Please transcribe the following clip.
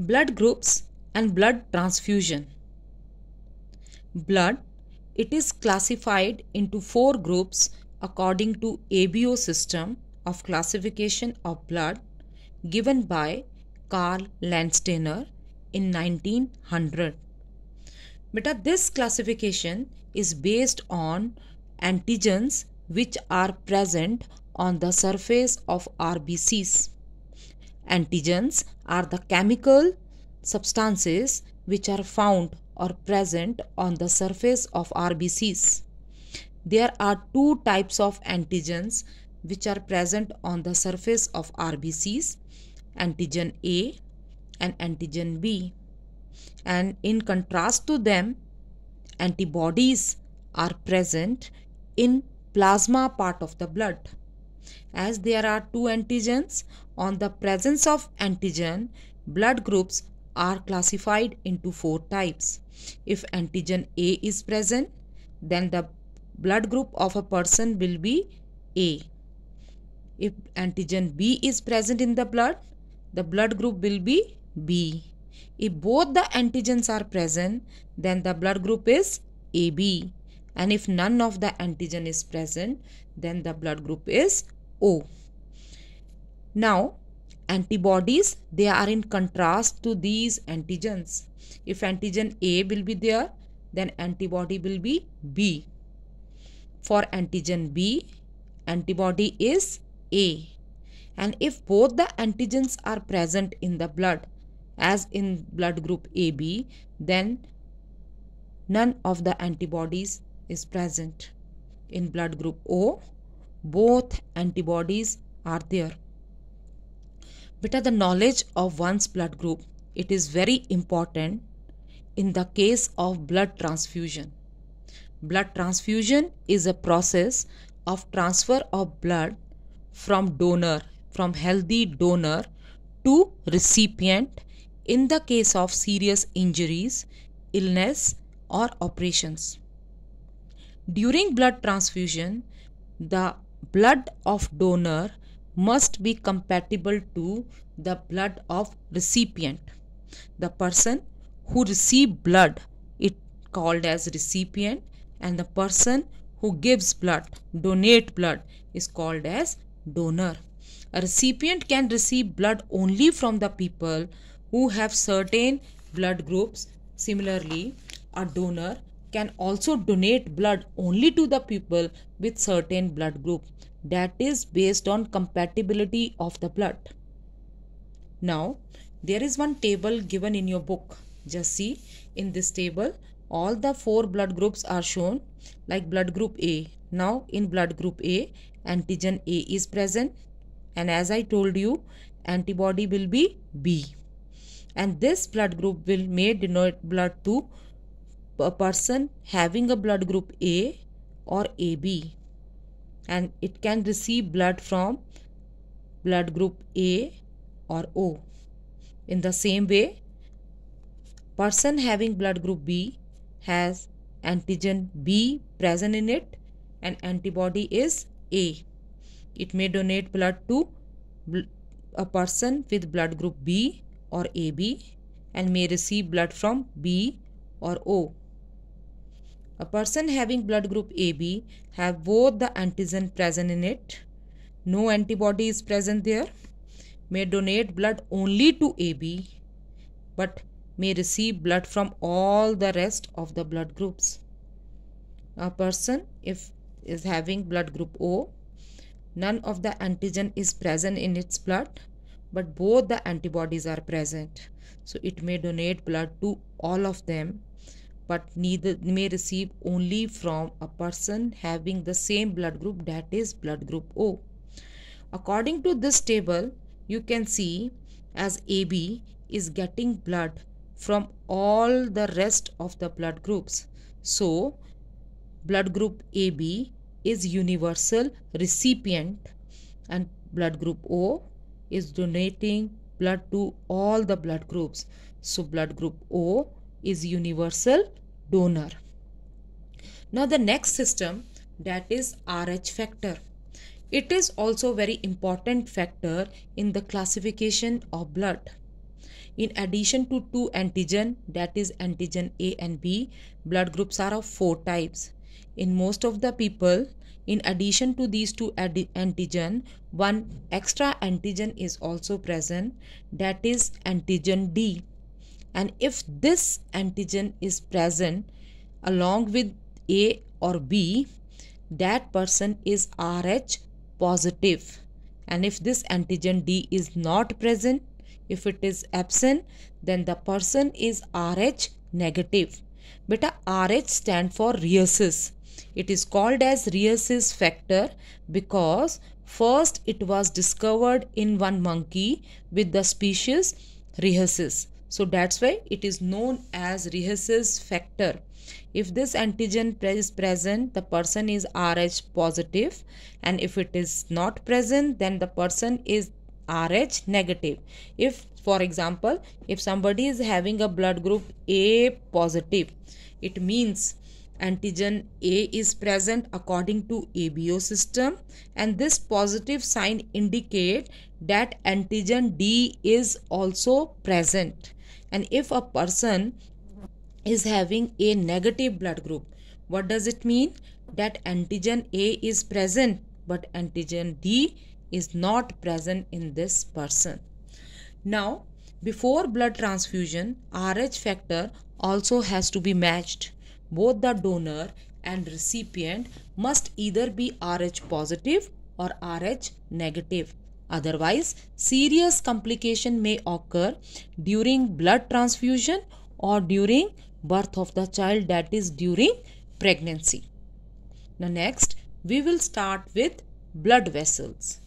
blood groups and blood transfusion. Blood it is classified into four groups according to ABO system of classification of blood given by Carl Landsteiner in 1900. But this classification is based on antigens which are present on the surface of RBCs. Antigens are the chemical substances which are found or present on the surface of RBCs. There are two types of antigens which are present on the surface of RBCs antigen A and antigen B. And in contrast to them, antibodies are present in plasma part of the blood. As there are two antigens, on the presence of antigen, blood groups are classified into four types. If antigen A is present, then the blood group of a person will be A. If antigen B is present in the blood, the blood group will be B. If both the antigens are present, then the blood group is AB. And if none of the antigen is present, then the blood group is O. Now, antibodies, they are in contrast to these antigens. If antigen A will be there, then antibody will be B. For antigen B, antibody is A. And if both the antigens are present in the blood, as in blood group AB, then none of the antibodies is present. In blood group O, both antibodies are there. Beta, the knowledge of one's blood group, it is very important in the case of blood transfusion. Blood transfusion is a process of transfer of blood from donor, from healthy donor to recipient in the case of serious injuries, illness or operations. During blood transfusion, the blood of donor must be compatible to the blood of recipient the person who receive blood it called as recipient and the person who gives blood donate blood is called as donor a recipient can receive blood only from the people who have certain blood groups similarly a donor can also donate blood only to the people with certain blood group that is based on compatibility of the blood now there is one table given in your book just see in this table all the four blood groups are shown like blood group a now in blood group a antigen a is present and as i told you antibody will be b and this blood group will may denote blood to a person having a blood group A or AB and it can receive blood from blood group A or O. In the same way, person having blood group B has antigen B present in it and antibody is A. It may donate blood to a person with blood group B or AB and may receive blood from B or O. A person having blood group AB have both the antigen present in it. No antibody is present there. May donate blood only to AB but may receive blood from all the rest of the blood groups. A person if is having blood group O, none of the antigen is present in its blood but both the antibodies are present. So it may donate blood to all of them but neither may receive only from a person having the same blood group that is blood group O. According to this table, you can see as AB is getting blood from all the rest of the blood groups. So, blood group AB is universal recipient and blood group O is donating blood to all the blood groups. So, blood group O is universal donor. Now the next system that is RH factor. It is also very important factor in the classification of blood. In addition to two antigen that is antigen A and B, blood groups are of four types. In most of the people, in addition to these two antigen, one extra antigen is also present that is antigen D and if this antigen is present along with A or B that person is Rh positive and if this antigen D is not present if it is absent then the person is Rh negative beta Rh stand for rhesus it is called as rhesus factor because first it was discovered in one monkey with the species rhesus so that's why it is known as Rh factor. If this antigen is present, the person is Rh positive and if it is not present, then the person is Rh negative. If for example, if somebody is having a blood group A positive, it means antigen A is present according to ABO system and this positive sign indicate that antigen D is also present and if a person is having a negative blood group what does it mean that antigen a is present but antigen d is not present in this person now before blood transfusion rh factor also has to be matched both the donor and recipient must either be rh positive or rh negative Otherwise, serious complication may occur during blood transfusion or during birth of the child that is during pregnancy. Now next, we will start with blood vessels.